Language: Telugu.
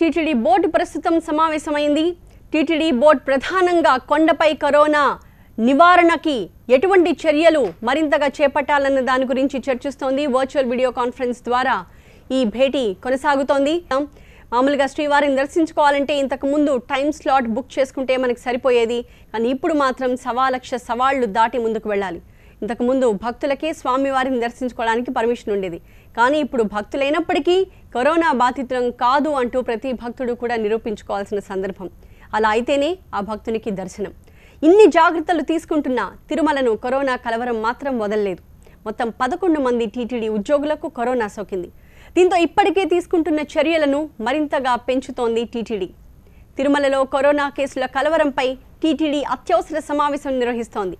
టీటీడీ బోర్డు ప్రస్తుతం సమావేశమైంది టీటీడీ బోర్డు ప్రధానంగా కొండపై కరోనా నివారణకి ఎటువంటి చర్యలు మరింతగా చేపట్టాలన్న దాని గురించి చర్చిస్తోంది వర్చువల్ వీడియో కాన్ఫరెన్స్ ద్వారా ఈ భేటీ కొనసాగుతోంది మామూలుగా శ్రీవారిని దర్శించుకోవాలంటే ఇంతకు ముందు టైం స్లాట్ బుక్ చేసుకుంటే మనకు సరిపోయేది కానీ ఇప్పుడు మాత్రం సవాలక్ష సవాళ్లు దాటి ముందుకు వెళ్ళాలి ఇంతకుముందు భక్తులకే స్వామివారిని దర్శించుకోవడానికి పర్మిషన్ ఉండేది కానీ ఇప్పుడు భక్తులైనప్పటికీ కరోనా బాధితులం కాదు అంటూ ప్రతి భక్తుడు కూడా నిరూపించుకోవాల్సిన సందర్భం అలా అయితేనే ఆ భక్తునికి దర్శనం ఇన్ని జాగ్రత్తలు తీసుకుంటున్నా తిరుమలను కరోనా కలవరం మాత్రం వదలలేదు మొత్తం పదకొండు మంది టీటీడీ ఉద్యోగులకు కరోనా సోకింది దీంతో ఇప్పటికే తీసుకుంటున్న చర్యలను మరింతగా పెంచుతోంది టీటీడీ తిరుమలలో కరోనా కేసుల కలవరంపై టీటీడీ అత్యవసర సమావేశం నిర్వహిస్తోంది